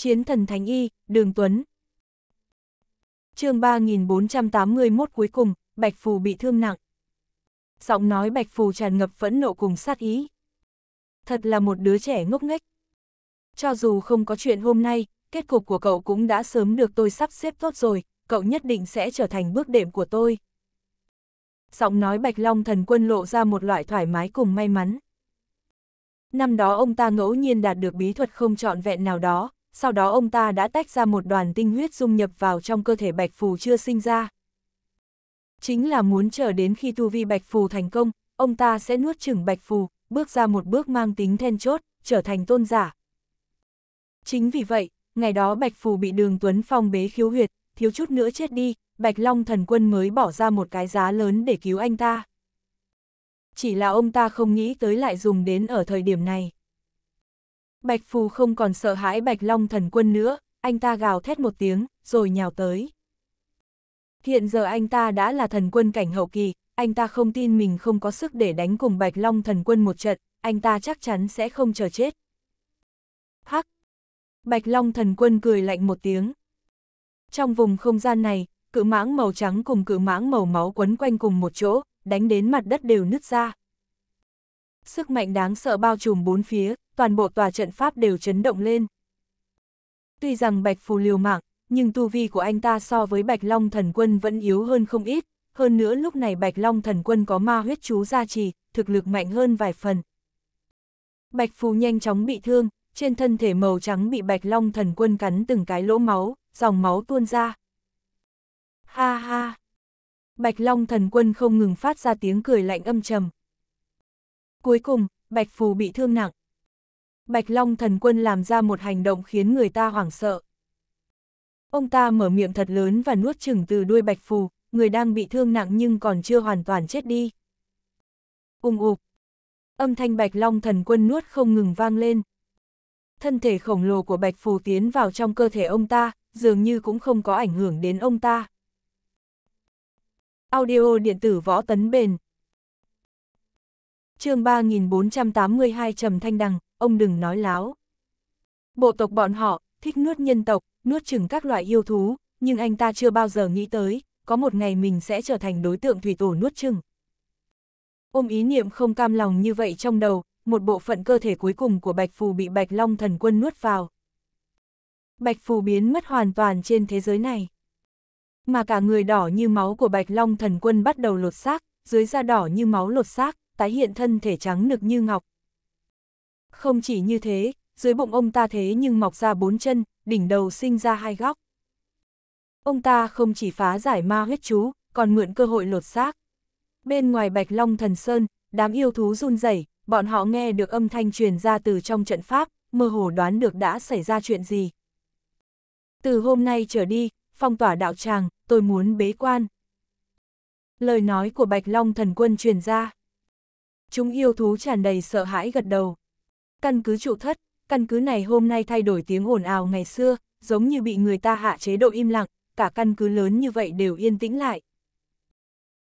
Chiến thần Thánh Y, Đường Tuấn. chương 3481 cuối cùng, Bạch Phù bị thương nặng. Giọng nói Bạch Phù tràn ngập phẫn nộ cùng sát ý. Thật là một đứa trẻ ngốc nghếch. Cho dù không có chuyện hôm nay, kết cục của cậu cũng đã sớm được tôi sắp xếp tốt rồi, cậu nhất định sẽ trở thành bước đệm của tôi. Giọng nói Bạch Long thần quân lộ ra một loại thoải mái cùng may mắn. Năm đó ông ta ngẫu nhiên đạt được bí thuật không trọn vẹn nào đó, sau đó ông ta đã tách ra một đoàn tinh huyết dung nhập vào trong cơ thể Bạch Phù chưa sinh ra. Chính là muốn chờ đến khi tu vi Bạch Phù thành công, ông ta sẽ nuốt chửng Bạch Phù, bước ra một bước mang tính then chốt, trở thành tôn giả. Chính vì vậy, ngày đó Bạch Phù bị đường Tuấn Phong bế khiếu huyệt, thiếu chút nữa chết đi, Bạch Long thần quân mới bỏ ra một cái giá lớn để cứu anh ta. Chỉ là ông ta không nghĩ tới lại dùng đến ở thời điểm này. Bạch Phù không còn sợ hãi Bạch Long thần quân nữa, anh ta gào thét một tiếng, rồi nhào tới. Hiện giờ anh ta đã là thần quân cảnh hậu kỳ, anh ta không tin mình không có sức để đánh cùng Bạch Long thần quân một trận, anh ta chắc chắn sẽ không chờ chết. Hắc! Bạch Long thần quân cười lạnh một tiếng. Trong vùng không gian này, cự mãng màu trắng cùng cự mãng màu máu quấn quanh cùng một chỗ, đánh đến mặt đất đều nứt ra, sức mạnh đáng sợ bao trùm bốn phía, toàn bộ tòa trận pháp đều chấn động lên. Tuy rằng Bạch Phù liều mạng, nhưng tu vi của anh ta so với Bạch Long Thần Quân vẫn yếu hơn không ít, hơn nữa lúc này Bạch Long Thần Quân có ma huyết chú gia trì, thực lực mạnh hơn vài phần. Bạch Phù nhanh chóng bị thương, trên thân thể màu trắng bị Bạch Long Thần Quân cắn từng cái lỗ máu, dòng máu tuôn ra. Ha ha! Bạch Long Thần Quân không ngừng phát ra tiếng cười lạnh âm trầm. Cuối cùng, Bạch Phù bị thương nặng. Bạch Long thần quân làm ra một hành động khiến người ta hoảng sợ. Ông ta mở miệng thật lớn và nuốt chừng từ đuôi Bạch Phù, người đang bị thương nặng nhưng còn chưa hoàn toàn chết đi. Ung ục, Âm thanh Bạch Long thần quân nuốt không ngừng vang lên. Thân thể khổng lồ của Bạch Phù tiến vào trong cơ thể ông ta, dường như cũng không có ảnh hưởng đến ông ta. Audio điện tử võ tấn bền chương 3482 Trầm Thanh Đằng, ông đừng nói láo. Bộ tộc bọn họ, thích nuốt nhân tộc, nuốt chừng các loại yêu thú, nhưng anh ta chưa bao giờ nghĩ tới, có một ngày mình sẽ trở thành đối tượng thủy tổ nuốt chừng. Ôm ý niệm không cam lòng như vậy trong đầu, một bộ phận cơ thể cuối cùng của Bạch Phù bị Bạch Long thần quân nuốt vào. Bạch Phù biến mất hoàn toàn trên thế giới này. Mà cả người đỏ như máu của Bạch Long thần quân bắt đầu lột xác, dưới da đỏ như máu lột xác tái hiện thân thể trắng nực như ngọc. Không chỉ như thế, dưới bụng ông ta thế nhưng mọc ra bốn chân, đỉnh đầu sinh ra hai góc. Ông ta không chỉ phá giải ma huyết chú, còn mượn cơ hội lột xác. Bên ngoài Bạch Long Thần Sơn, đám yêu thú run rẩy, bọn họ nghe được âm thanh truyền ra từ trong trận pháp, mơ hồ đoán được đã xảy ra chuyện gì. Từ hôm nay trở đi, phong tỏa đạo tràng, tôi muốn bế quan. Lời nói của Bạch Long Thần Quân truyền ra. Chúng yêu thú tràn đầy sợ hãi gật đầu. Căn cứ trụ thất, căn cứ này hôm nay thay đổi tiếng ồn ào ngày xưa, giống như bị người ta hạ chế độ im lặng, cả căn cứ lớn như vậy đều yên tĩnh lại.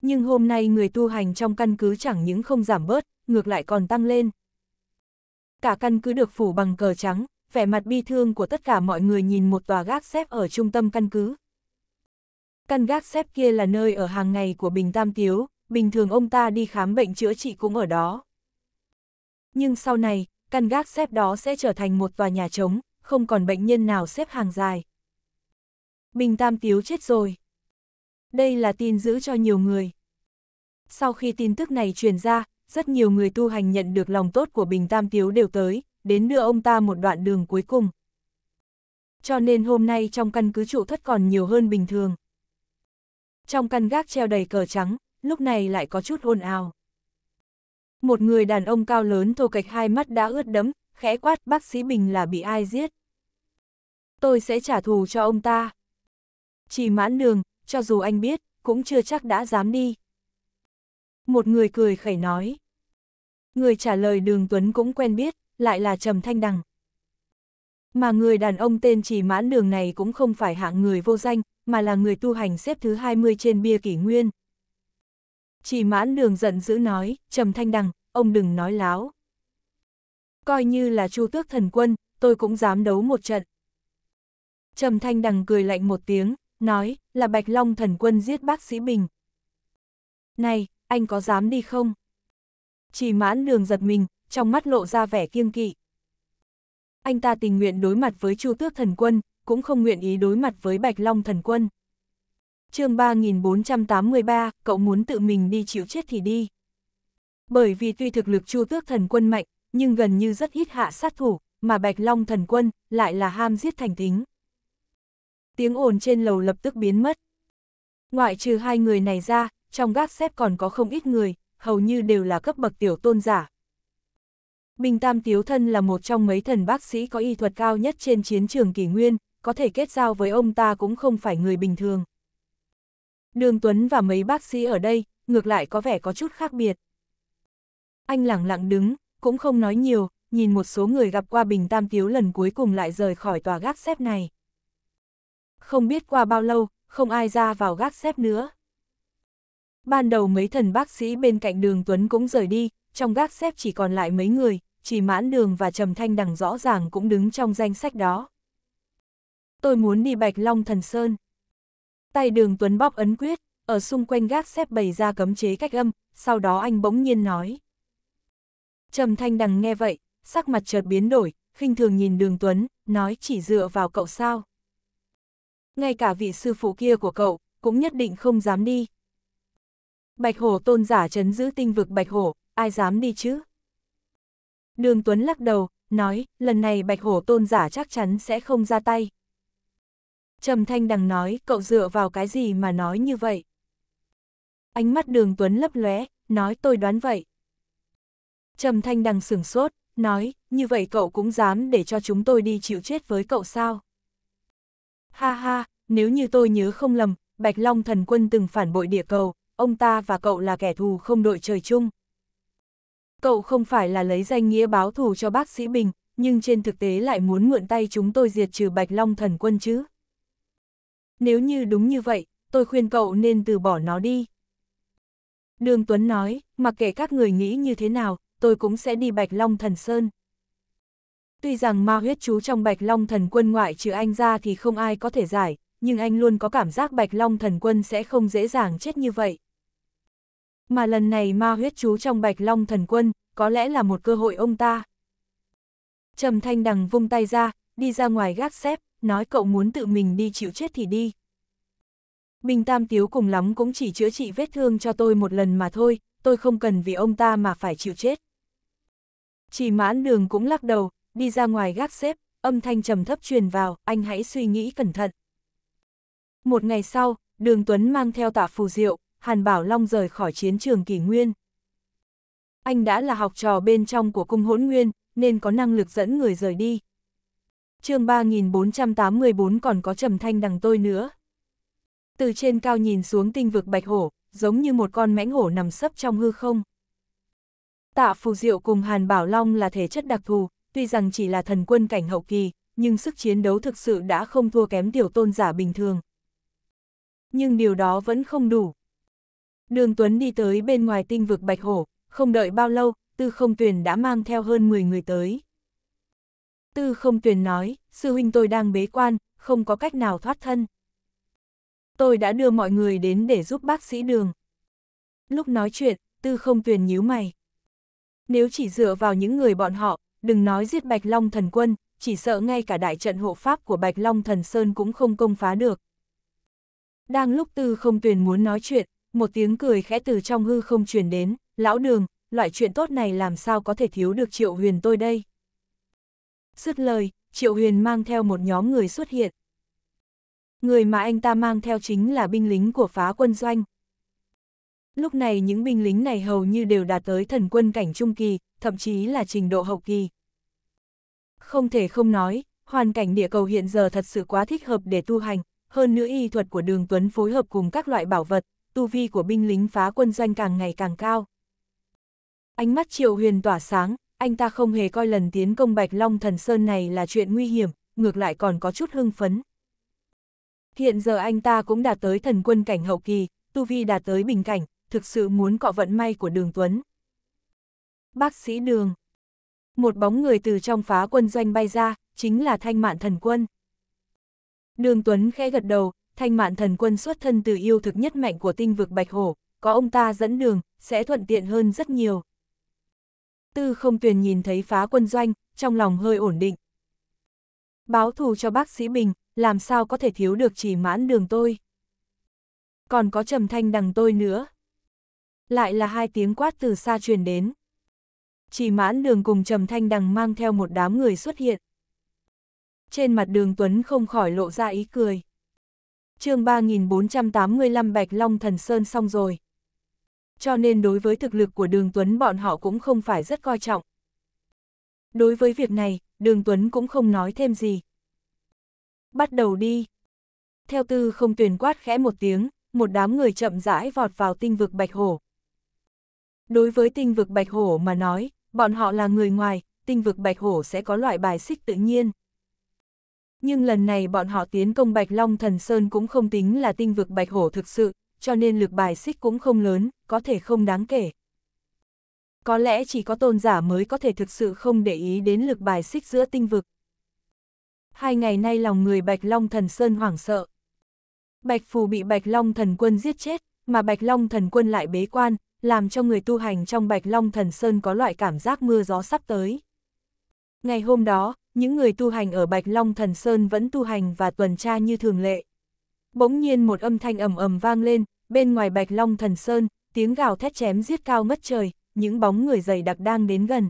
Nhưng hôm nay người tu hành trong căn cứ chẳng những không giảm bớt, ngược lại còn tăng lên. Cả căn cứ được phủ bằng cờ trắng, vẻ mặt bi thương của tất cả mọi người nhìn một tòa gác xếp ở trung tâm căn cứ. Căn gác xếp kia là nơi ở hàng ngày của Bình Tam Tiếu, bình thường ông ta đi khám bệnh chữa trị cũng ở đó. Nhưng sau này, căn gác xếp đó sẽ trở thành một tòa nhà trống, không còn bệnh nhân nào xếp hàng dài. Bình Tam Tiếu chết rồi. Đây là tin giữ cho nhiều người. Sau khi tin tức này truyền ra, rất nhiều người tu hành nhận được lòng tốt của Bình Tam Tiếu đều tới, đến đưa ông ta một đoạn đường cuối cùng. Cho nên hôm nay trong căn cứ trụ thất còn nhiều hơn bình thường. Trong căn gác treo đầy cờ trắng, lúc này lại có chút ồn ào. Một người đàn ông cao lớn thô kệch hai mắt đã ướt đẫm, khẽ quát bác sĩ Bình là bị ai giết. Tôi sẽ trả thù cho ông ta. Chỉ mãn đường, cho dù anh biết, cũng chưa chắc đã dám đi. Một người cười khẩy nói. Người trả lời đường Tuấn cũng quen biết, lại là Trầm Thanh Đằng. Mà người đàn ông tên chỉ mãn đường này cũng không phải hạng người vô danh, mà là người tu hành xếp thứ 20 trên bia kỷ nguyên, chỉ mãn đường giận dữ nói, trầm thanh đằng, ông đừng nói láo. Coi như là chu tước thần quân, tôi cũng dám đấu một trận. Trầm thanh đằng cười lạnh một tiếng, nói, là Bạch Long thần quân giết bác sĩ Bình. Này, anh có dám đi không? Chỉ mãn đường giật mình, trong mắt lộ ra vẻ kiêng kỵ. Anh ta tình nguyện đối mặt với Chu Tước Thần Quân, cũng không nguyện ý đối mặt với Bạch Long Thần Quân chương 3483, cậu muốn tự mình đi chịu chết thì đi. Bởi vì tuy thực lực chu tước thần quân mạnh, nhưng gần như rất ít hạ sát thủ, mà Bạch Long thần quân lại là ham giết thành tính. Tiếng ồn trên lầu lập tức biến mất. Ngoại trừ hai người này ra, trong gác xếp còn có không ít người, hầu như đều là cấp bậc tiểu tôn giả. Bình Tam Tiếu Thân là một trong mấy thần bác sĩ có y thuật cao nhất trên chiến trường kỷ nguyên, có thể kết giao với ông ta cũng không phải người bình thường. Đường Tuấn và mấy bác sĩ ở đây, ngược lại có vẻ có chút khác biệt. Anh lặng lặng đứng, cũng không nói nhiều, nhìn một số người gặp qua Bình Tam Tiếu lần cuối cùng lại rời khỏi tòa gác xếp này. Không biết qua bao lâu, không ai ra vào gác xếp nữa. Ban đầu mấy thần bác sĩ bên cạnh đường Tuấn cũng rời đi, trong gác xếp chỉ còn lại mấy người, chỉ mãn đường và trầm thanh đằng rõ ràng cũng đứng trong danh sách đó. Tôi muốn đi Bạch Long Thần Sơn. Tay đường Tuấn bóp ấn quyết, ở xung quanh gác xếp bày ra cấm chế cách âm, sau đó anh bỗng nhiên nói. Trầm Thanh Đằng nghe vậy, sắc mặt chợt biến đổi, khinh thường nhìn đường Tuấn, nói chỉ dựa vào cậu sao. Ngay cả vị sư phụ kia của cậu, cũng nhất định không dám đi. Bạch hổ tôn giả chấn giữ tinh vực bạch hổ, ai dám đi chứ? Đường Tuấn lắc đầu, nói, lần này bạch hổ tôn giả chắc chắn sẽ không ra tay. Trầm Thanh Đằng nói, cậu dựa vào cái gì mà nói như vậy? Ánh mắt đường Tuấn lấp lóe, nói tôi đoán vậy. Trầm Thanh Đằng sửng sốt, nói, như vậy cậu cũng dám để cho chúng tôi đi chịu chết với cậu sao? Ha ha, nếu như tôi nhớ không lầm, Bạch Long thần quân từng phản bội địa cầu, ông ta và cậu là kẻ thù không đội trời chung. Cậu không phải là lấy danh nghĩa báo thù cho bác sĩ Bình, nhưng trên thực tế lại muốn mượn tay chúng tôi diệt trừ Bạch Long thần quân chứ. Nếu như đúng như vậy, tôi khuyên cậu nên từ bỏ nó đi. Đường Tuấn nói, mặc kệ các người nghĩ như thế nào, tôi cũng sẽ đi Bạch Long Thần Sơn. Tuy rằng ma huyết chú trong Bạch Long Thần Quân ngoại trừ anh ra thì không ai có thể giải, nhưng anh luôn có cảm giác Bạch Long Thần Quân sẽ không dễ dàng chết như vậy. Mà lần này ma huyết chú trong Bạch Long Thần Quân, có lẽ là một cơ hội ông ta. Trầm Thanh Đằng vung tay ra, đi ra ngoài gác xếp, nói cậu muốn tự mình đi chịu chết thì đi. Bình Tam Tiếu cùng lắm cũng chỉ chữa trị vết thương cho tôi một lần mà thôi, tôi không cần vì ông ta mà phải chịu chết. Chỉ mãn đường cũng lắc đầu, đi ra ngoài gác xếp, âm thanh trầm thấp truyền vào, anh hãy suy nghĩ cẩn thận. Một ngày sau, đường Tuấn mang theo tạ phù diệu, Hàn Bảo Long rời khỏi chiến trường kỷ nguyên. Anh đã là học trò bên trong của cung hỗn nguyên, nên có năng lực dẫn người rời đi chương 3484 còn có trầm thanh đằng tôi nữa. Từ trên cao nhìn xuống tinh vực bạch hổ, giống như một con mãnh hổ nằm sấp trong hư không. Tạ Phù Diệu cùng Hàn Bảo Long là thể chất đặc thù, tuy rằng chỉ là thần quân cảnh hậu kỳ, nhưng sức chiến đấu thực sự đã không thua kém tiểu tôn giả bình thường. Nhưng điều đó vẫn không đủ. Đường Tuấn đi tới bên ngoài tinh vực Bạch Hổ, không đợi bao lâu, Tư Không Tuyền đã mang theo hơn 10 người tới. Tư không tuyền nói, sư huynh tôi đang bế quan, không có cách nào thoát thân. Tôi đã đưa mọi người đến để giúp bác sĩ đường. Lúc nói chuyện, tư không tuyền nhíu mày. Nếu chỉ dựa vào những người bọn họ, đừng nói giết Bạch Long thần quân, chỉ sợ ngay cả đại trận hộ pháp của Bạch Long thần sơn cũng không công phá được. Đang lúc tư không tuyền muốn nói chuyện, một tiếng cười khẽ từ trong hư không truyền đến, lão đường, loại chuyện tốt này làm sao có thể thiếu được triệu huyền tôi đây. Dứt lời, Triệu Huyền mang theo một nhóm người xuất hiện. Người mà anh ta mang theo chính là binh lính của phá quân doanh. Lúc này những binh lính này hầu như đều đạt tới thần quân cảnh trung kỳ, thậm chí là trình độ hậu kỳ. Không thể không nói, hoàn cảnh địa cầu hiện giờ thật sự quá thích hợp để tu hành, hơn nữa y thuật của đường Tuấn phối hợp cùng các loại bảo vật, tu vi của binh lính phá quân doanh càng ngày càng cao. Ánh mắt Triệu Huyền tỏa sáng, anh ta không hề coi lần tiến công Bạch Long Thần Sơn này là chuyện nguy hiểm, ngược lại còn có chút hưng phấn. Hiện giờ anh ta cũng đạt tới thần quân cảnh hậu kỳ, Tu Vi đạt tới bình cảnh, thực sự muốn cọ vận may của đường Tuấn. Bác sĩ đường. Một bóng người từ trong phá quân doanh bay ra, chính là thanh mạn thần quân. Đường Tuấn khẽ gật đầu, thanh mạn thần quân xuất thân từ yêu thực nhất mạnh của tinh vực Bạch Hổ, có ông ta dẫn đường, sẽ thuận tiện hơn rất nhiều tư không tuyền nhìn thấy phá quân doanh, trong lòng hơi ổn định. Báo thù cho bác sĩ Bình, làm sao có thể thiếu được chỉ mãn đường tôi. Còn có trầm thanh đằng tôi nữa. Lại là hai tiếng quát từ xa truyền đến. Chỉ mãn đường cùng trầm thanh đằng mang theo một đám người xuất hiện. Trên mặt đường Tuấn không khỏi lộ ra ý cười. chương 3485 Bạch Long Thần Sơn xong rồi cho nên đối với thực lực của Đường Tuấn bọn họ cũng không phải rất coi trọng. Đối với việc này, Đường Tuấn cũng không nói thêm gì. Bắt đầu đi. Theo tư không tuyển quát khẽ một tiếng, một đám người chậm rãi vọt vào tinh vực Bạch Hổ. Đối với tinh vực Bạch Hổ mà nói, bọn họ là người ngoài, tinh vực Bạch Hổ sẽ có loại bài xích tự nhiên. Nhưng lần này bọn họ tiến công Bạch Long Thần Sơn cũng không tính là tinh vực Bạch Hổ thực sự, cho nên lực bài xích cũng không lớn, có thể không đáng kể. Có lẽ chỉ có tôn giả mới có thể thực sự không để ý đến lực bài xích giữa tinh vực. Hai ngày nay lòng người Bạch Long Thần Sơn hoảng sợ. Bạch Phù bị Bạch Long Thần Quân giết chết, mà Bạch Long Thần Quân lại bế quan, làm cho người tu hành trong Bạch Long Thần Sơn có loại cảm giác mưa gió sắp tới. Ngày hôm đó, những người tu hành ở Bạch Long Thần Sơn vẫn tu hành và tuần tra như thường lệ. Bỗng nhiên một âm thanh ầm ầm vang lên, bên ngoài Bạch Long Thần Sơn, tiếng gào thét chém giết cao ngất trời, những bóng người dày đặc đang đến gần.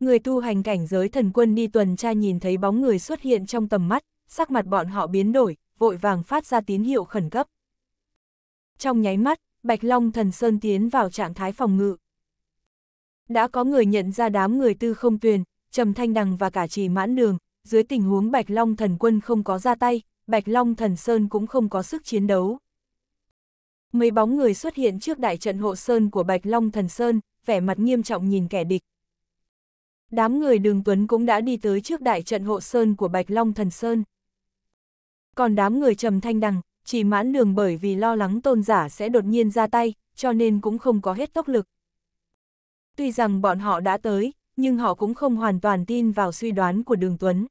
Người tu hành cảnh giới thần quân đi tuần tra nhìn thấy bóng người xuất hiện trong tầm mắt, sắc mặt bọn họ biến đổi, vội vàng phát ra tín hiệu khẩn cấp. Trong nháy mắt, Bạch Long Thần Sơn tiến vào trạng thái phòng ngự. Đã có người nhận ra đám người tư không tuyền, Trầm Thanh Đằng và cả trì mãn đường, dưới tình huống Bạch Long Thần Quân không có ra tay, Bạch Long Thần Sơn cũng không có sức chiến đấu. Mấy bóng người xuất hiện trước đại trận hộ sơn của Bạch Long Thần Sơn, vẻ mặt nghiêm trọng nhìn kẻ địch. Đám người đường Tuấn cũng đã đi tới trước đại trận hộ sơn của Bạch Long Thần Sơn. Còn đám người trầm thanh đằng, chỉ mãn đường bởi vì lo lắng tôn giả sẽ đột nhiên ra tay, cho nên cũng không có hết tốc lực. Tuy rằng bọn họ đã tới, nhưng họ cũng không hoàn toàn tin vào suy đoán của đường Tuấn.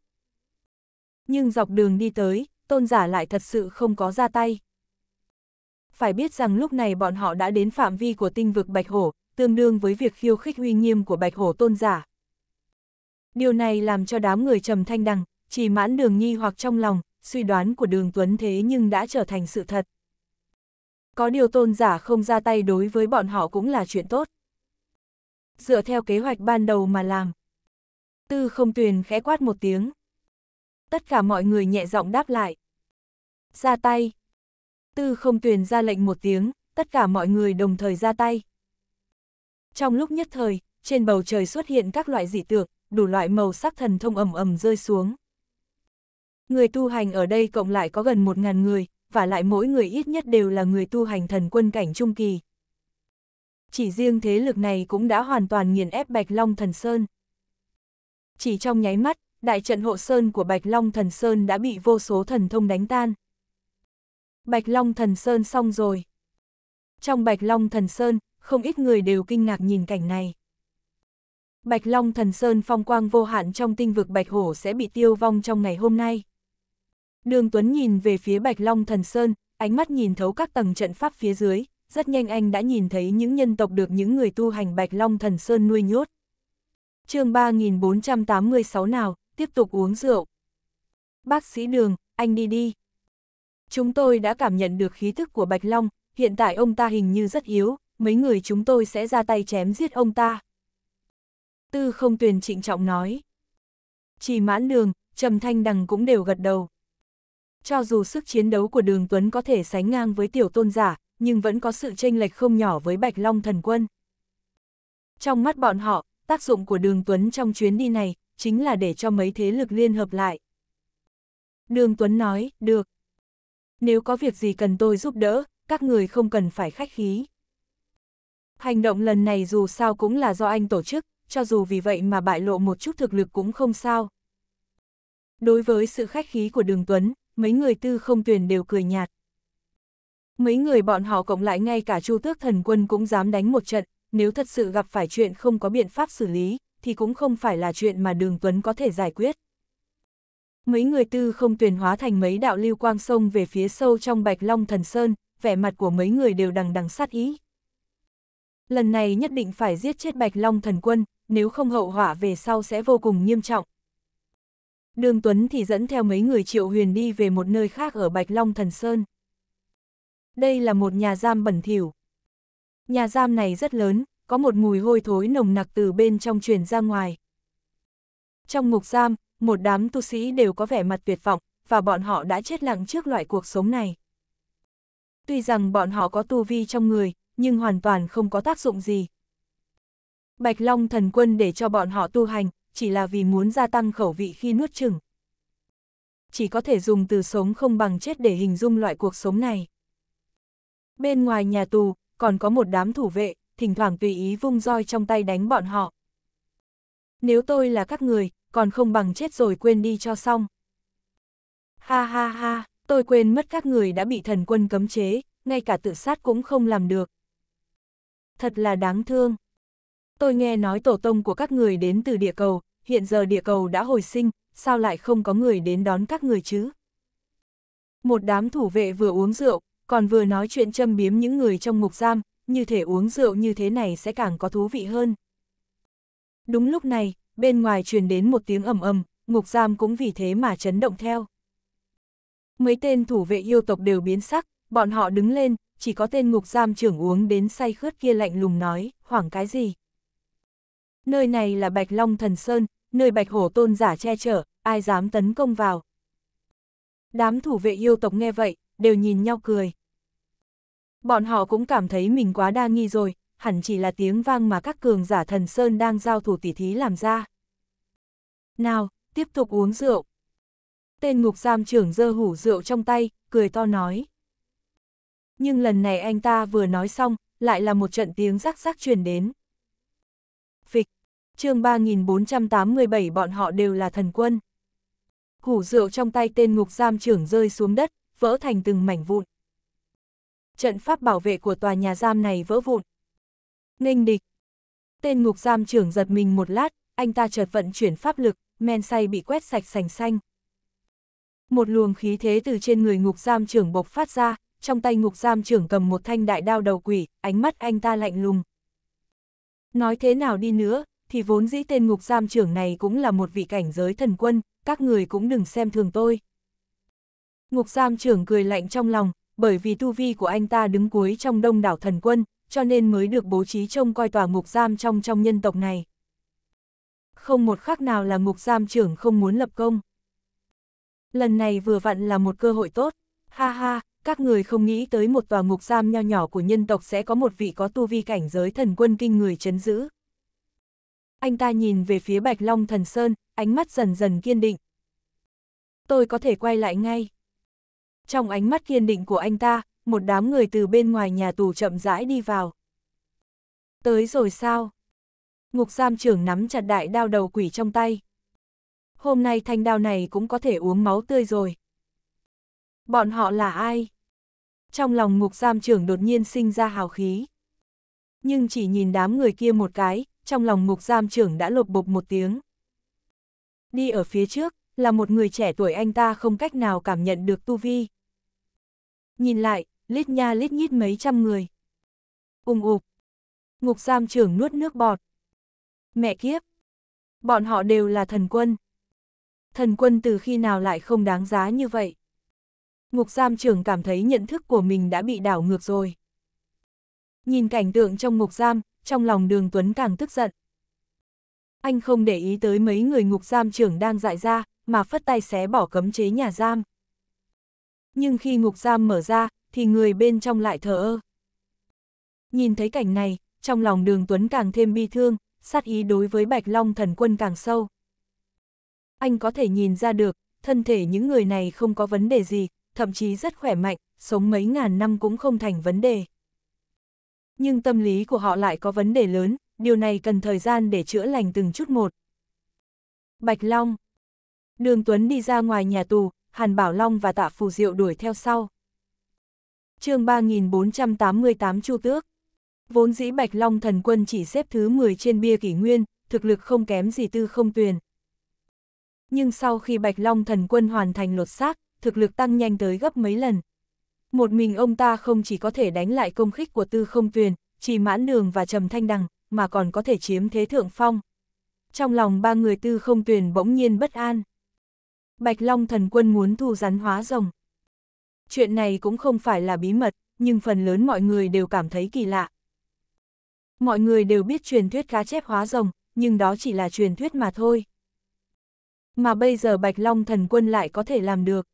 Nhưng dọc đường đi tới, tôn giả lại thật sự không có ra tay. Phải biết rằng lúc này bọn họ đã đến phạm vi của tinh vực Bạch Hổ, tương đương với việc khiêu khích uy nghiêm của Bạch Hổ tôn giả. Điều này làm cho đám người trầm thanh đằng, chỉ mãn đường nhi hoặc trong lòng, suy đoán của đường Tuấn thế nhưng đã trở thành sự thật. Có điều tôn giả không ra tay đối với bọn họ cũng là chuyện tốt. Dựa theo kế hoạch ban đầu mà làm. Tư không tuyền khẽ quát một tiếng tất cả mọi người nhẹ giọng đáp lại. Ra tay. Tư không tuyền ra lệnh một tiếng, tất cả mọi người đồng thời ra tay. Trong lúc nhất thời, trên bầu trời xuất hiện các loại dị tượng, đủ loại màu sắc thần thông ầm ầm rơi xuống. Người tu hành ở đây cộng lại có gần một ngàn người, và lại mỗi người ít nhất đều là người tu hành thần quân cảnh trung kỳ. Chỉ riêng thế lực này cũng đã hoàn toàn nghiền ép Bạch Long Thần Sơn. Chỉ trong nháy mắt, đại trận hộ sơn của Bạch Long Thần Sơn đã bị vô số thần thông đánh tan. Bạch Long Thần Sơn xong rồi. Trong Bạch Long Thần Sơn, không ít người đều kinh ngạc nhìn cảnh này. Bạch Long Thần Sơn phong quang vô hạn trong tinh vực Bạch Hổ sẽ bị tiêu vong trong ngày hôm nay. Đường Tuấn nhìn về phía Bạch Long Thần Sơn, ánh mắt nhìn thấu các tầng trận pháp phía dưới, rất nhanh anh đã nhìn thấy những nhân tộc được những người tu hành Bạch Long Thần Sơn nuôi nhốt. chương 3486 nào, tiếp tục uống rượu. Bác sĩ Đường, anh đi đi. Chúng tôi đã cảm nhận được khí thức của Bạch Long, hiện tại ông ta hình như rất yếu, mấy người chúng tôi sẽ ra tay chém giết ông ta. Tư không tuyền trịnh trọng nói. Chỉ mãn đường, trầm thanh đằng cũng đều gật đầu. Cho dù sức chiến đấu của đường Tuấn có thể sánh ngang với tiểu tôn giả, nhưng vẫn có sự chênh lệch không nhỏ với Bạch Long thần quân. Trong mắt bọn họ, tác dụng của đường Tuấn trong chuyến đi này chính là để cho mấy thế lực liên hợp lại. Đường Tuấn nói, được. Nếu có việc gì cần tôi giúp đỡ, các người không cần phải khách khí. Hành động lần này dù sao cũng là do anh tổ chức, cho dù vì vậy mà bại lộ một chút thực lực cũng không sao. Đối với sự khách khí của Đường Tuấn, mấy người tư không tuyển đều cười nhạt. Mấy người bọn họ cộng lại ngay cả Chu Tước Thần Quân cũng dám đánh một trận, nếu thật sự gặp phải chuyện không có biện pháp xử lý, thì cũng không phải là chuyện mà Đường Tuấn có thể giải quyết. Mấy người tư không tuyển hóa thành mấy đạo lưu quang sông về phía sâu trong Bạch Long Thần Sơn, vẻ mặt của mấy người đều đằng đằng sát ý. Lần này nhất định phải giết chết Bạch Long Thần Quân, nếu không hậu họa về sau sẽ vô cùng nghiêm trọng. Đường Tuấn thì dẫn theo mấy người triệu huyền đi về một nơi khác ở Bạch Long Thần Sơn. Đây là một nhà giam bẩn thỉu. Nhà giam này rất lớn, có một mùi hôi thối nồng nặc từ bên trong truyền ra ngoài. Trong ngục giam, một đám tu sĩ đều có vẻ mặt tuyệt vọng, và bọn họ đã chết lặng trước loại cuộc sống này. Tuy rằng bọn họ có tu vi trong người, nhưng hoàn toàn không có tác dụng gì. Bạch Long thần quân để cho bọn họ tu hành, chỉ là vì muốn gia tăng khẩu vị khi nuốt chừng. Chỉ có thể dùng từ sống không bằng chết để hình dung loại cuộc sống này. Bên ngoài nhà tù, còn có một đám thủ vệ, thỉnh thoảng tùy ý vung roi trong tay đánh bọn họ. Nếu tôi là các người, còn không bằng chết rồi quên đi cho xong. Ha ha ha, tôi quên mất các người đã bị thần quân cấm chế, ngay cả tự sát cũng không làm được. Thật là đáng thương. Tôi nghe nói tổ tông của các người đến từ địa cầu, hiện giờ địa cầu đã hồi sinh, sao lại không có người đến đón các người chứ? Một đám thủ vệ vừa uống rượu, còn vừa nói chuyện châm biếm những người trong ngục giam, như thể uống rượu như thế này sẽ càng có thú vị hơn. Đúng lúc này, bên ngoài truyền đến một tiếng ầm ầm, ngục giam cũng vì thế mà chấn động theo. Mấy tên thủ vệ yêu tộc đều biến sắc, bọn họ đứng lên, chỉ có tên ngục giam trưởng uống đến say khướt kia lạnh lùng nói, khoảng cái gì. Nơi này là Bạch Long Thần Sơn, nơi Bạch Hổ Tôn giả che chở, ai dám tấn công vào. Đám thủ vệ yêu tộc nghe vậy, đều nhìn nhau cười. Bọn họ cũng cảm thấy mình quá đa nghi rồi, hẳn chỉ là tiếng vang mà các cường giả thần Sơn đang giao thủ tỉ thí làm ra. Nào, tiếp tục uống rượu. Tên ngục giam trưởng dơ hủ rượu trong tay, cười to nói. Nhưng lần này anh ta vừa nói xong, lại là một trận tiếng rắc rắc truyền đến. Phịch, chương 3487 bọn họ đều là thần quân. Hủ rượu trong tay tên ngục giam trưởng rơi xuống đất, vỡ thành từng mảnh vụn trận pháp bảo vệ của tòa nhà giam này vỡ vụn. Nghênh địch. Tên ngục giam trưởng giật mình một lát, anh ta chợt vận chuyển pháp lực, men say bị quét sạch sành xanh. Một luồng khí thế từ trên người ngục giam trưởng bộc phát ra, trong tay ngục giam trưởng cầm một thanh đại đao đầu quỷ, ánh mắt anh ta lạnh lùng. Nói thế nào đi nữa, thì vốn dĩ tên ngục giam trưởng này cũng là một vị cảnh giới thần quân, các người cũng đừng xem thường tôi. Ngục giam trưởng cười lạnh trong lòng, bởi vì tu vi của anh ta đứng cuối trong đông đảo thần quân, cho nên mới được bố trí trông coi tòa ngục giam trong trong nhân tộc này. Không một khắc nào là ngục giam trưởng không muốn lập công. Lần này vừa vặn là một cơ hội tốt, ha ha, các người không nghĩ tới một tòa ngục giam nho nhỏ của nhân tộc sẽ có một vị có tu vi cảnh giới thần quân kinh người chấn giữ. Anh ta nhìn về phía Bạch Long Thần Sơn, ánh mắt dần dần kiên định. Tôi có thể quay lại ngay trong ánh mắt kiên định của anh ta, một đám người từ bên ngoài nhà tù chậm rãi đi vào. Tới rồi sao? Ngục giam trưởng nắm chặt đại đao đầu quỷ trong tay. Hôm nay thanh đao này cũng có thể uống máu tươi rồi. Bọn họ là ai? Trong lòng ngục giam trưởng đột nhiên sinh ra hào khí. Nhưng chỉ nhìn đám người kia một cái, trong lòng ngục giam trưởng đã lột bột một tiếng. Đi ở phía trước, là một người trẻ tuổi anh ta không cách nào cảm nhận được tu vi, Nhìn lại, lít nha lít nhít mấy trăm người. ung ục. Ngục giam trưởng nuốt nước bọt. Mẹ kiếp. Bọn họ đều là thần quân. Thần quân từ khi nào lại không đáng giá như vậy? Ngục giam trưởng cảm thấy nhận thức của mình đã bị đảo ngược rồi. Nhìn cảnh tượng trong ngục giam, trong lòng đường Tuấn càng tức giận. Anh không để ý tới mấy người ngục giam trưởng đang dại ra, mà phất tay xé bỏ cấm chế nhà giam nhưng khi ngục giam mở ra, thì người bên trong lại thờ ơ. Nhìn thấy cảnh này, trong lòng đường Tuấn càng thêm bi thương, sát ý đối với Bạch Long thần quân càng sâu. Anh có thể nhìn ra được, thân thể những người này không có vấn đề gì, thậm chí rất khỏe mạnh, sống mấy ngàn năm cũng không thành vấn đề. Nhưng tâm lý của họ lại có vấn đề lớn, điều này cần thời gian để chữa lành từng chút một. Bạch Long Đường Tuấn đi ra ngoài nhà tù, Hàn Bảo Long và Tạ Phù Diệu đuổi theo sau. chương 3488 Chu Tước Vốn dĩ Bạch Long thần quân chỉ xếp thứ 10 trên bia kỷ nguyên, thực lực không kém gì tư không tuyền. Nhưng sau khi Bạch Long thần quân hoàn thành lột xác, thực lực tăng nhanh tới gấp mấy lần. Một mình ông ta không chỉ có thể đánh lại công khích của tư không tuyền, chỉ mãn đường và trầm thanh đằng, mà còn có thể chiếm thế thượng phong. Trong lòng ba người tư không tuyền bỗng nhiên bất an. Bạch Long thần quân muốn thu rắn hóa rồng. Chuyện này cũng không phải là bí mật, nhưng phần lớn mọi người đều cảm thấy kỳ lạ. Mọi người đều biết truyền thuyết cá chép hóa rồng, nhưng đó chỉ là truyền thuyết mà thôi. Mà bây giờ Bạch Long thần quân lại có thể làm được.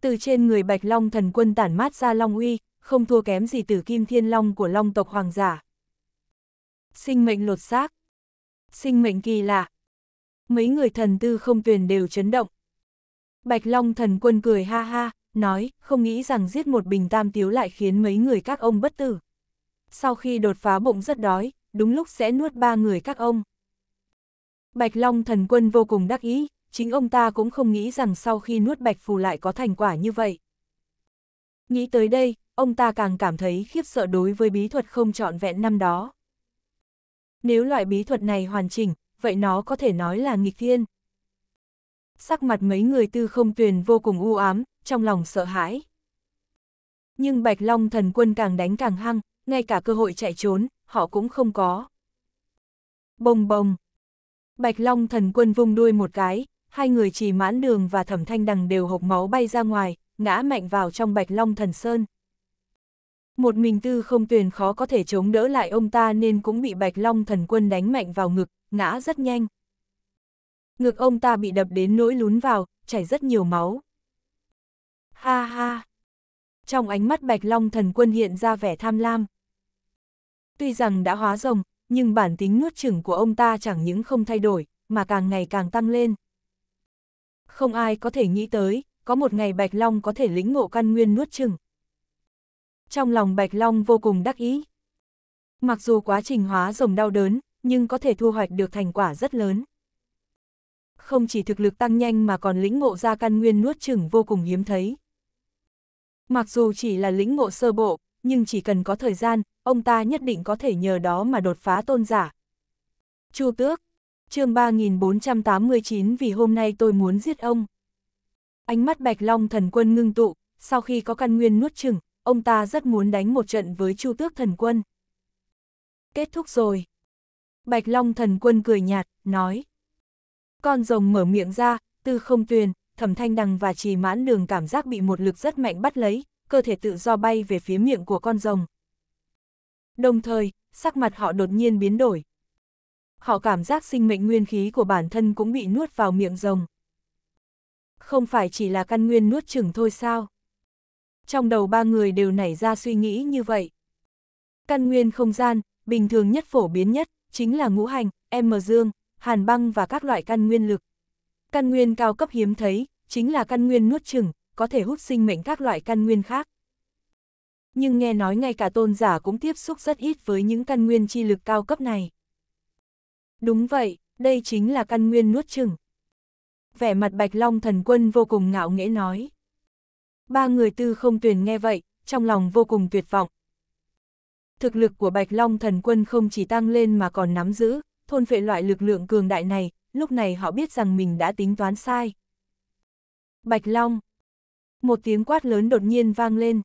Từ trên người Bạch Long thần quân tản mát ra Long uy, không thua kém gì từ kim thiên long của long tộc hoàng giả. Sinh mệnh lột xác Sinh mệnh kỳ lạ mấy người thần tư không tuyển đều chấn động. Bạch Long thần quân cười ha ha, nói, không nghĩ rằng giết một bình tam tiếu lại khiến mấy người các ông bất tử. Sau khi đột phá bụng rất đói, đúng lúc sẽ nuốt ba người các ông. Bạch Long thần quân vô cùng đắc ý, chính ông ta cũng không nghĩ rằng sau khi nuốt bạch phù lại có thành quả như vậy. Nghĩ tới đây, ông ta càng cảm thấy khiếp sợ đối với bí thuật không trọn vẹn năm đó. Nếu loại bí thuật này hoàn chỉnh, vậy nó có thể nói là nghịch thiên. Sắc mặt mấy người tư không tuyền vô cùng u ám, trong lòng sợ hãi. Nhưng Bạch Long thần quân càng đánh càng hăng, ngay cả cơ hội chạy trốn, họ cũng không có. Bồng bồng. Bạch Long thần quân vung đuôi một cái, hai người trì mãn đường và thẩm thanh đằng đều hộc máu bay ra ngoài, ngã mạnh vào trong Bạch Long thần sơn. Một mình tư không tuyền khó có thể chống đỡ lại ông ta nên cũng bị Bạch Long thần quân đánh mạnh vào ngực, ngã rất nhanh. Ngực ông ta bị đập đến nỗi lún vào, chảy rất nhiều máu. Ha ha! Trong ánh mắt Bạch Long thần quân hiện ra vẻ tham lam. Tuy rằng đã hóa rồng, nhưng bản tính nuốt chửng của ông ta chẳng những không thay đổi, mà càng ngày càng tăng lên. Không ai có thể nghĩ tới, có một ngày Bạch Long có thể lĩnh ngộ căn nguyên nuốt chửng. Trong lòng Bạch Long vô cùng đắc ý. Mặc dù quá trình hóa rồng đau đớn, nhưng có thể thu hoạch được thành quả rất lớn. Không chỉ thực lực tăng nhanh mà còn lĩnh ngộ ra căn nguyên nuốt chửng vô cùng hiếm thấy. Mặc dù chỉ là lĩnh ngộ sơ bộ, nhưng chỉ cần có thời gian, ông ta nhất định có thể nhờ đó mà đột phá tôn giả. Chu Tước, chương 3489 vì hôm nay tôi muốn giết ông. Ánh mắt Bạch Long thần quân ngưng tụ, sau khi có căn nguyên nuốt chửng, ông ta rất muốn đánh một trận với Chu Tước thần quân. Kết thúc rồi. Bạch Long thần quân cười nhạt, nói. Con rồng mở miệng ra, tư không tuyền, thẩm thanh đằng và trì mãn đường cảm giác bị một lực rất mạnh bắt lấy, cơ thể tự do bay về phía miệng của con rồng. Đồng thời, sắc mặt họ đột nhiên biến đổi. Họ cảm giác sinh mệnh nguyên khí của bản thân cũng bị nuốt vào miệng rồng. Không phải chỉ là căn nguyên nuốt chửng thôi sao? Trong đầu ba người đều nảy ra suy nghĩ như vậy. Căn nguyên không gian, bình thường nhất phổ biến nhất, chính là ngũ hành, em dương, hàn băng và các loại căn nguyên lực. Căn nguyên cao cấp hiếm thấy, chính là căn nguyên nuốt chừng, có thể hút sinh mệnh các loại căn nguyên khác. Nhưng nghe nói ngay cả tôn giả cũng tiếp xúc rất ít với những căn nguyên chi lực cao cấp này. Đúng vậy, đây chính là căn nguyên nuốt chừng. Vẻ mặt Bạch Long thần quân vô cùng ngạo nghễ nói. Ba người tư không tuyển nghe vậy, trong lòng vô cùng tuyệt vọng, thực lực của Bạch Long thần quân không chỉ tăng lên mà còn nắm giữ, thôn phệ loại lực lượng cường đại này, lúc này họ biết rằng mình đã tính toán sai. Bạch Long Một tiếng quát lớn đột nhiên vang lên.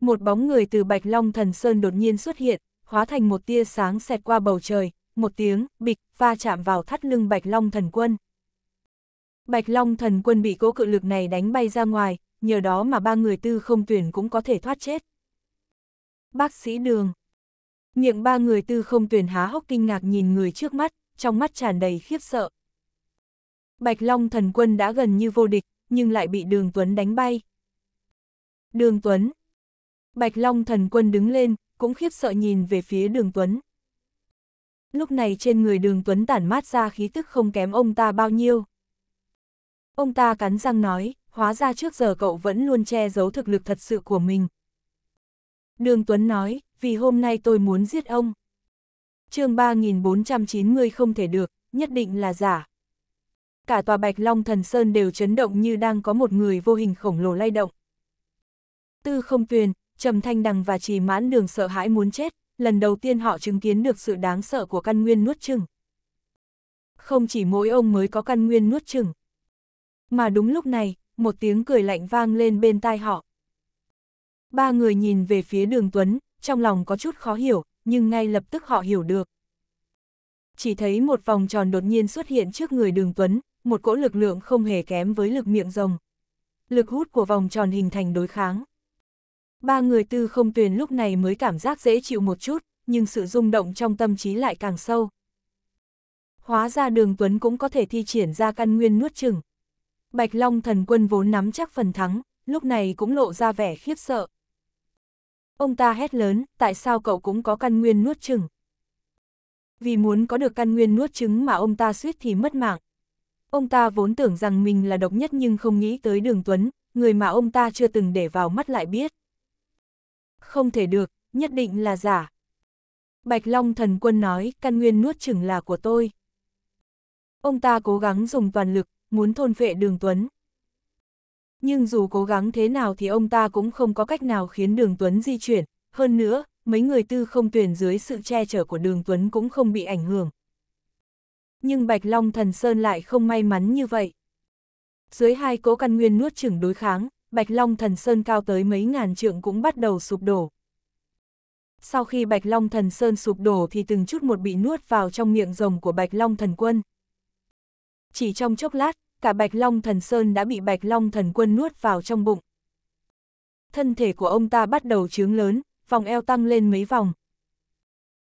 Một bóng người từ Bạch Long thần sơn đột nhiên xuất hiện, hóa thành một tia sáng xẹt qua bầu trời, một tiếng, bịch, va chạm vào thắt lưng Bạch Long thần quân. Bạch Long thần quân bị cố cự lực này đánh bay ra ngoài, nhờ đó mà ba người tư không tuyển cũng có thể thoát chết bác sĩ đường. Miệng ba người tư không tuyển há hốc kinh ngạc nhìn người trước mắt, trong mắt tràn đầy khiếp sợ. Bạch Long thần quân đã gần như vô địch, nhưng lại bị đường Tuấn đánh bay. Đường Tuấn. Bạch Long thần quân đứng lên, cũng khiếp sợ nhìn về phía đường Tuấn. Lúc này trên người đường Tuấn tản mát ra khí tức không kém ông ta bao nhiêu. Ông ta cắn răng nói, hóa ra trước giờ cậu vẫn luôn che giấu thực lực thật sự của mình, Đường Tuấn nói, vì hôm nay tôi muốn giết ông. chương 3490 không thể được, nhất định là giả. Cả tòa Bạch Long Thần Sơn đều chấn động như đang có một người vô hình khổng lồ lay động. Tư không tuyền, Trầm Thanh Đằng và Trì Mãn Đường sợ hãi muốn chết, lần đầu tiên họ chứng kiến được sự đáng sợ của căn nguyên nuốt chừng. Không chỉ mỗi ông mới có căn nguyên nuốt chừng. Mà đúng lúc này, một tiếng cười lạnh vang lên bên tai họ. Ba người nhìn về phía đường Tuấn, trong lòng có chút khó hiểu, nhưng ngay lập tức họ hiểu được. Chỉ thấy một vòng tròn đột nhiên xuất hiện trước người đường Tuấn, một cỗ lực lượng không hề kém với lực miệng rồng. Lực hút của vòng tròn hình thành đối kháng. Ba người tư không tuyền lúc này mới cảm giác dễ chịu một chút, nhưng sự rung động trong tâm trí lại càng sâu. Hóa ra đường Tuấn cũng có thể thi triển ra căn nguyên nuốt chừng. Bạch Long thần quân vốn nắm chắc phần thắng, lúc này cũng lộ ra vẻ khiếp sợ. Ông ta hét lớn, tại sao cậu cũng có căn nguyên nuốt trứng? Vì muốn có được căn nguyên nuốt trứng mà ông ta suýt thì mất mạng. Ông ta vốn tưởng rằng mình là độc nhất nhưng không nghĩ tới đường Tuấn, người mà ông ta chưa từng để vào mắt lại biết. Không thể được, nhất định là giả. Bạch Long thần quân nói, căn nguyên nuốt chửng là của tôi. Ông ta cố gắng dùng toàn lực, muốn thôn vệ đường Tuấn nhưng dù cố gắng thế nào thì ông ta cũng không có cách nào khiến đường Tuấn di chuyển, hơn nữa, mấy người tư không tuyển dưới sự che chở của đường Tuấn cũng không bị ảnh hưởng. Nhưng Bạch Long Thần Sơn lại không may mắn như vậy. Dưới hai cố căn nguyên nuốt chửng đối kháng, Bạch Long Thần Sơn cao tới mấy ngàn trượng cũng bắt đầu sụp đổ. Sau khi Bạch Long Thần Sơn sụp đổ thì từng chút một bị nuốt vào trong miệng rồng của Bạch Long Thần Quân. Chỉ trong chốc lát, cả Bạch Long Thần Sơn đã bị Bạch Long Thần Quân nuốt vào trong bụng. Thân thể của ông ta bắt đầu trướng lớn, vòng eo tăng lên mấy vòng.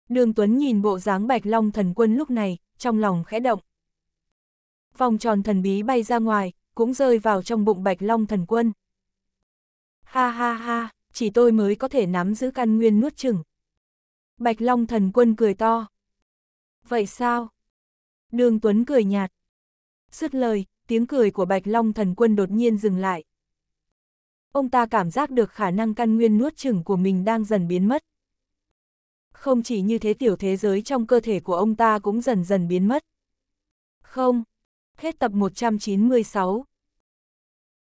Đường Tuấn nhìn bộ dáng Bạch Long Thần Quân lúc này, trong lòng khẽ động. Vòng tròn thần bí bay ra ngoài, cũng rơi vào trong bụng Bạch Long Thần Quân. Ha ha ha, chỉ tôi mới có thể nắm giữ căn nguyên nuốt chừng. Bạch Long Thần Quân cười to. Vậy sao? Đường Tuấn cười nhạt. Dứt lời, tiếng cười của Bạch Long thần quân đột nhiên dừng lại. Ông ta cảm giác được khả năng căn nguyên nuốt chửng của mình đang dần biến mất. Không chỉ như thế tiểu thế giới trong cơ thể của ông ta cũng dần dần biến mất. Không. Hết tập 196